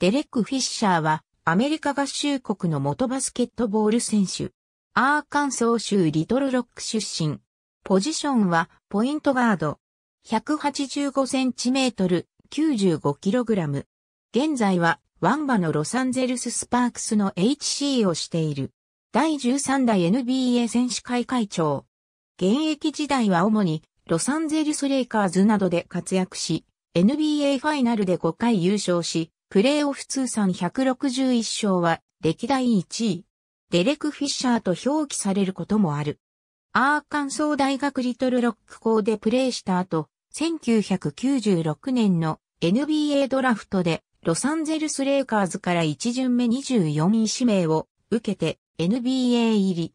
デレック・フィッシャーは、アメリカ合衆国の元バスケットボール選手。アーカンソー州リトルロック出身。ポジションは、ポイントガード。185センチメートル、95キログラム。現在は、ワンバのロサンゼルススパークスの HC をしている。第13代 NBA 選手会会長。現役時代は主に、ロサンゼルスレイカーズなどで活躍し、NBA ファイナルで5回優勝し、プレーオフ通算161勝は歴代1位。デレク・フィッシャーと表記されることもある。アーカンソー大学リトルロック校でプレーした後、1996年の NBA ドラフトでロサンゼルス・レイカーズから1巡目24位指名を受けて NBA 入り。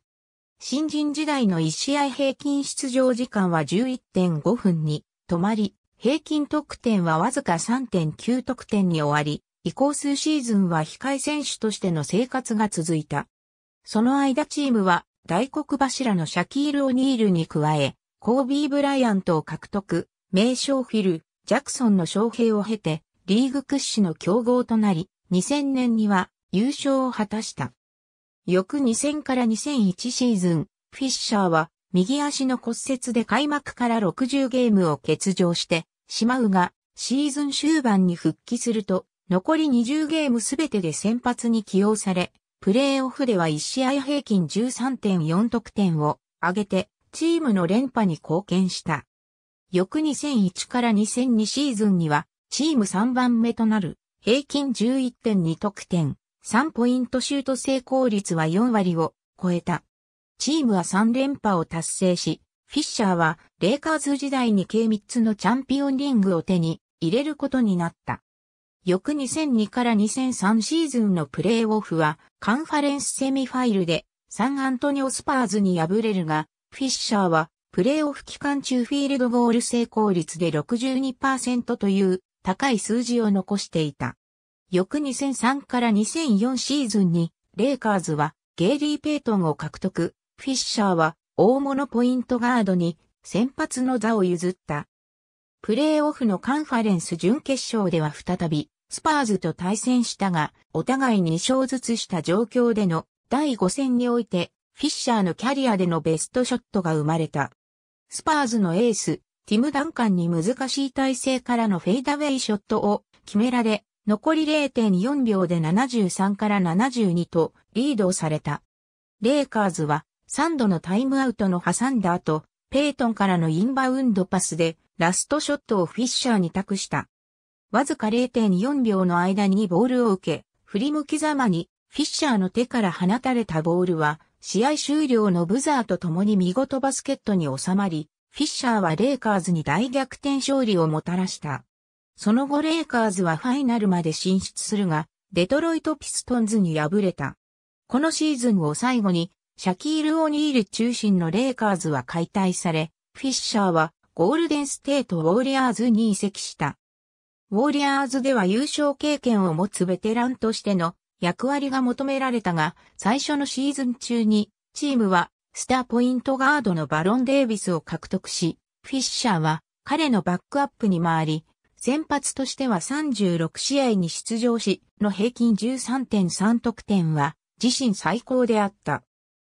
新人時代の1試合平均出場時間は11.5分に止まり、平均得点はわずか3.9得点に終わり、移行数シーズンは控え選手としての生活が続いた。その間チームは大黒柱のシャキール・オニールに加え、コービー・ブライアントを獲得、名称フィル、ジャクソンの昇平を経て、リーグ屈指の強豪となり、2000年には優勝を果たした。翌2000から2001シーズン、フィッシャーは右足の骨折で開幕から60ゲームを欠場してしまうが、シーズン終盤に復帰すると、残り20ゲームすべてで先発に起用され、プレーオフでは1試合平均13.4得点を上げて、チームの連覇に貢献した。翌2001から2002シーズンには、チーム3番目となる、平均11.2得点、3ポイントシュート成功率は4割を超えた。チームは3連覇を達成し、フィッシャーはレイカーズ時代に計3つのチャンピオンリングを手に入れることになった。翌2002から2003シーズンのプレーオフはカンファレンスセミファイルでサンアントニオスパーズに敗れるが、フィッシャーはプレーオフ期間中フィールドゴール成功率で62%という高い数字を残していた。翌2003から2004シーズンにレイカーズはゲイリー・ペイトンを獲得、フィッシャーは大物ポイントガードに先発の座を譲った。プレーオフのカンファレンス準決勝では再びスパーズと対戦したが、お互い2勝ずつした状況での第5戦において、フィッシャーのキャリアでのベストショットが生まれた。スパーズのエース、ティム・ダンカンに難しい体勢からのフェイダウェイショットを決められ、残り0.4秒で73から72とリードされた。レイカーズは3度のタイムアウトの挟んだ後、ペイトンからのインバウンドパスでラストショットをフィッシャーに託した。わずか0.4秒の間にボールを受け、振り向きざまにフィッシャーの手から放たれたボールは、試合終了のブザーと共に見事バスケットに収まり、フィッシャーはレイカーズに大逆転勝利をもたらした。その後レイカーズはファイナルまで進出するが、デトロイトピストンズに敗れた。このシーズンを最後にシャキール・オニール中心のレイカーズは解体され、フィッシャーはゴールデンステート・ウォーリアーズに移籍した。ウォーリアーズでは優勝経験を持つベテランとしての役割が求められたが、最初のシーズン中にチームはスターポイントガードのバロン・デイビスを獲得し、フィッシャーは彼のバックアップに回り、先発としては36試合に出場し、の平均13.3得点は自身最高であった。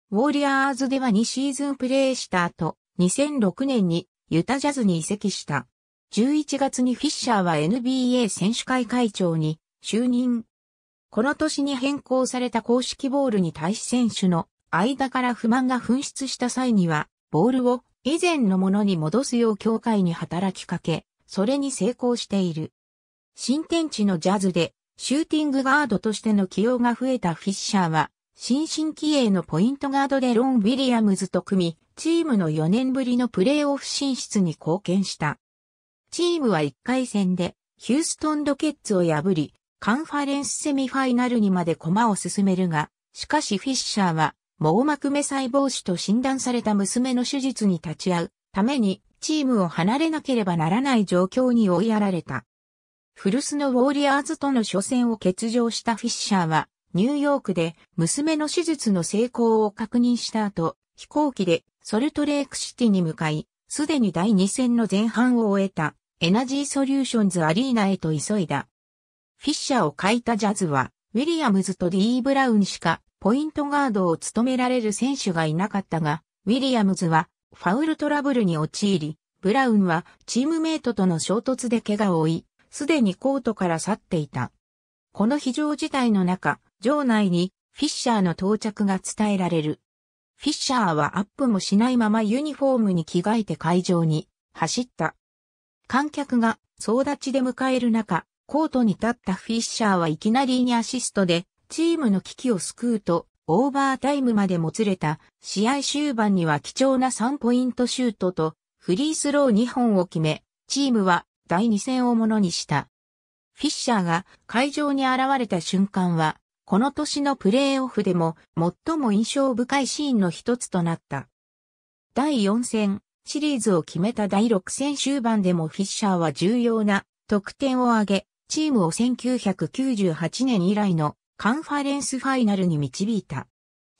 ウォーリアーズでは2シーズンプレーした後、2006年にユタジャズに移籍した。11月にフィッシャーは NBA 選手会会長に就任。この年に変更された公式ボールに対し選手の間から不満が噴出した際には、ボールを以前のものに戻すよう協会に働きかけ、それに成功している。新天地のジャズでシューティングガードとしての起用が増えたフィッシャーは、新進気鋭のポイントガードでロン・ウィリアムズと組み、チームの4年ぶりのプレーオフ進出に貢献した。チームは1回戦でヒューストンロケッツを破り、カンファレンスセミファイナルにまで駒を進めるが、しかしフィッシャーは網膜目細胞腫と診断された娘の手術に立ち会うためにチームを離れなければならない状況に追いやられた。古巣のウォーリアーズとの初戦を欠場したフィッシャーはニューヨークで娘の手術の成功を確認した後、飛行機でソルトレークシティに向かい、すでに第2戦の前半を終えたエナジーソリューションズアリーナへと急いだ。フィッシャーを欠いたジャズは、ウィリアムズと D・ ブラウンしかポイントガードを務められる選手がいなかったが、ウィリアムズはファウルトラブルに陥り、ブラウンはチームメイトとの衝突で怪我を負い、すでにコートから去っていた。この非常事態の中、場内にフィッシャーの到着が伝えられる。フィッシャーはアップもしないままユニフォームに着替えて会場に走った。観客が総立ちで迎える中、コートに立ったフィッシャーはいきなりにアシストでチームの危機を救うとオーバータイムまでもつれた試合終盤には貴重な3ポイントシュートとフリースロー2本を決め、チームは第2戦をものにした。フィッシャーが会場に現れた瞬間はこの年のプレーオフでも最も印象深いシーンの一つとなった。第4戦、シリーズを決めた第6戦終盤でもフィッシャーは重要な得点を挙げ、チームを1998年以来のカンファレンスファイナルに導いた。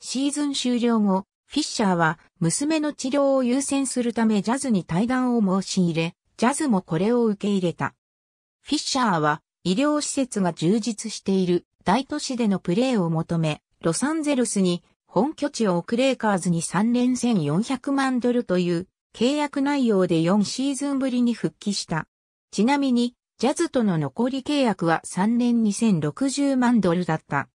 シーズン終了後、フィッシャーは娘の治療を優先するためジャズに対談を申し入れ、ジャズもこれを受け入れた。フィッシャーは医療施設が充実している大都市でのプレーを求め、ロサンゼルスに本拠地を置くレイカーズに3連戦400万ドルという契約内容で4シーズンぶりに復帰した。ちなみに、ジャズとの残り契約は3年2060万ドルだった。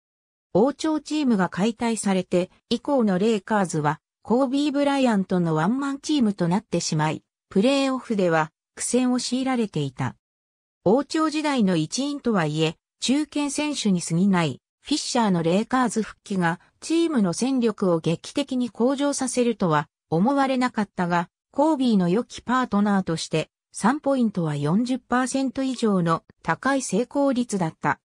王朝チームが解体されて以降のレイカーズはコービー・ブライアントのワンマンチームとなってしまい、プレーオフでは苦戦を強いられていた。王朝時代の一員とはいえ、中堅選手に過ぎない、フィッシャーのレイカーズ復帰がチームの戦力を劇的に向上させるとは思われなかったが、コービーの良きパートナーとして3ポイントは40%以上の高い成功率だった。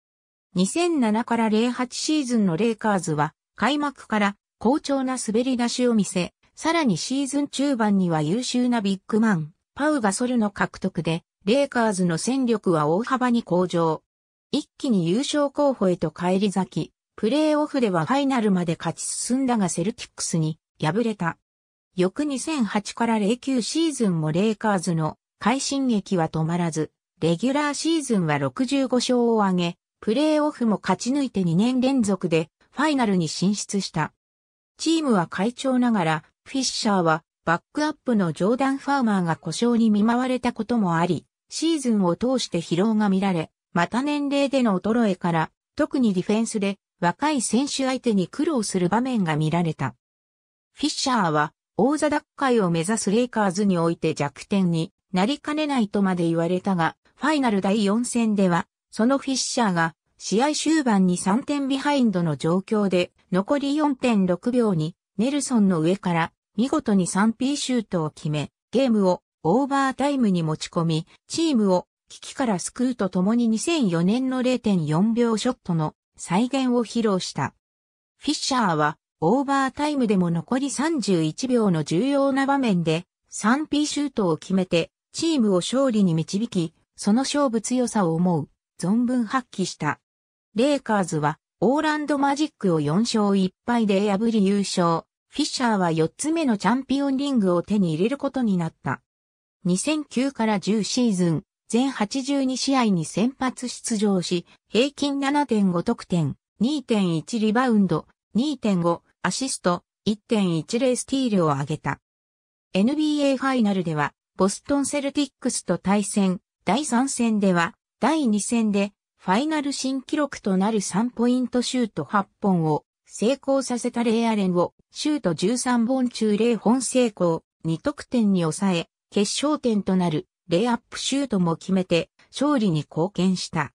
2007から08シーズンのレイカーズは開幕から好調な滑り出しを見せ、さらにシーズン中盤には優秀なビッグマン、パウガソルの獲得で、レイカーズの戦力は大幅に向上。一気に優勝候補へと返り咲き、プレーオフではファイナルまで勝ち進んだがセルティックスに敗れた。翌2008から09シーズンもレイカーズの快進撃は止まらず、レギュラーシーズンは65勝を挙げ、プレーオフも勝ち抜いて2年連続でファイナルに進出した。チームは会長ながら、フィッシャーはバックアップのジョーダン・ファーマーが故障に見舞われたこともあり、シーズンを通して疲労が見られ、また年齢での衰えから、特にディフェンスで若い選手相手に苦労する場面が見られた。フィッシャーは王座奪回を目指すレイカーズにおいて弱点になりかねないとまで言われたが、ファイナル第4戦では、そのフィッシャーが試合終盤に3点ビハインドの状況で、残り4.6秒にネルソンの上から見事に 3P シュートを決め、ゲームをオーバータイムに持ち込み、チームを危機から救うとともに2004年の0.4秒ショットの再現を披露した。フィッシャーはオーバータイムでも残り31秒の重要な場面で 3P シュートを決めてチームを勝利に導き、その勝負強さを思う、存分発揮した。レイカーズはオーランドマジックを4勝1敗で破り優勝。フィッシャーは4つ目のチャンピオンリングを手に入れることになった。2009から10シーズン、全82試合に先発出場し、平均7.5得点、2.1リバウンド、2.5アシスト、1.10スティールを挙げた。NBA ファイナルでは、ボストンセルティックスと対戦、第3戦では、第2戦で、ファイナル新記録となる3ポイントシュート8本を成功させたレイアレンをシュート13本中0本成功、2得点に抑え、決勝点となるレイアップシュートも決めて勝利に貢献した。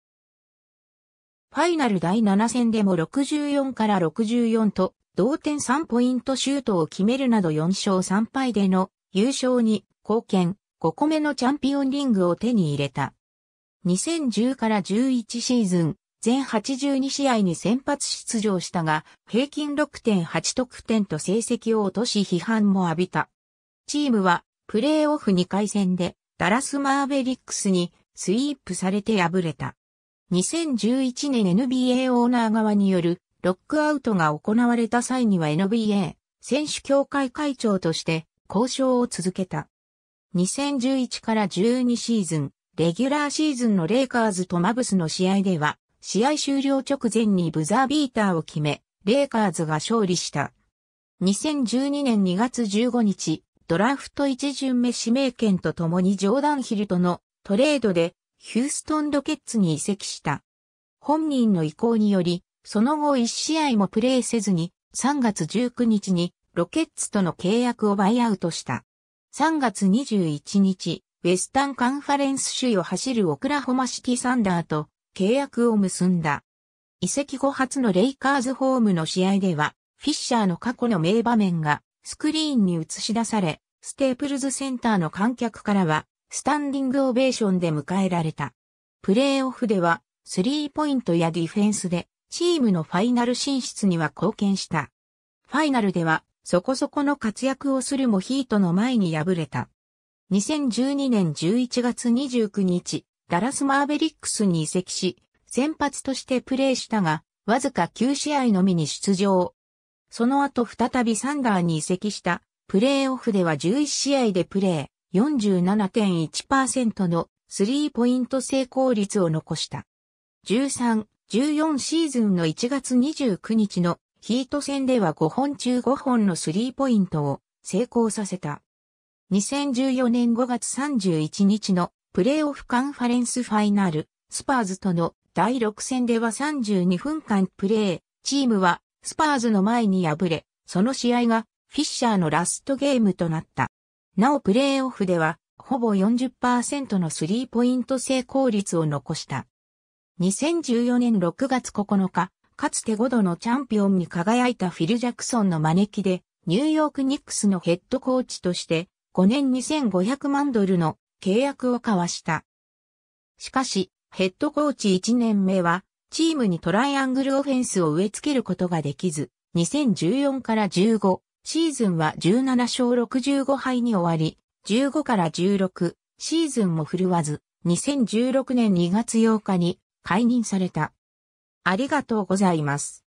ファイナル第7戦でも64から64と同点3ポイントシュートを決めるなど4勝3敗での優勝に貢献5個目のチャンピオンリングを手に入れた。2010から11シーズン全82試合に先発出場したが、平均6.8得点と成績を落とし批判も浴びた。チームは、プレーオフ2回戦で、ダラスマーベリックスにスイープされて敗れた。2011年 NBA オーナー側によるロックアウトが行われた際には NBA 選手協会会長として交渉を続けた。2011から12シーズン、レギュラーシーズンのレイカーズとマブスの試合では、試合終了直前にブザービーターを決め、レイカーズが勝利した。2012年2月15日、ドラフト1巡目指名権とともにジョーダン・ヒルとのトレードでヒューストン・ロケッツに移籍した。本人の意向により、その後1試合もプレーせずに3月19日にロケッツとの契約をバイアウトした。3月21日、ウェスタンカンファレンス首位を走るオクラホマシティサンダーと契約を結んだ。移籍後初のレイカーズホームの試合では、フィッシャーの過去の名場面がスクリーンに映し出され、ステープルズセンターの観客からは、スタンディングオベーションで迎えられた。プレーオフでは、スリーポイントやディフェンスで、チームのファイナル進出には貢献した。ファイナルでは、そこそこの活躍をするもヒートの前に敗れた。2012年11月29日、ダラスマーベリックスに移籍し、先発としてプレーしたが、わずか9試合のみに出場。その後再びサンダーに移籍した。プレーオフでは11試合でプレー47.1%のスリーポイント成功率を残した。13、14シーズンの1月29日のヒート戦では5本中5本のスリーポイントを成功させた。2014年5月31日のプレーオフカンファレンスファイナル、スパーズとの第6戦では32分間プレー、チームはスパーズの前に敗れ、その試合がフィッシャーのラストゲームとなった。なおプレーオフでは、ほぼ40%のスリーポイント成功率を残した。2014年6月9日、かつて5度のチャンピオンに輝いたフィル・ジャクソンの招きで、ニューヨーク・ニックスのヘッドコーチとして、5年2500万ドルの契約を交わした。しかし、ヘッドコーチ1年目は、チームにトライアングルオフェンスを植え付けることができず、2014から15、シーズンは17勝65敗に終わり、15から16、シーズンも振るわず、2016年2月8日に解任された。ありがとうございます。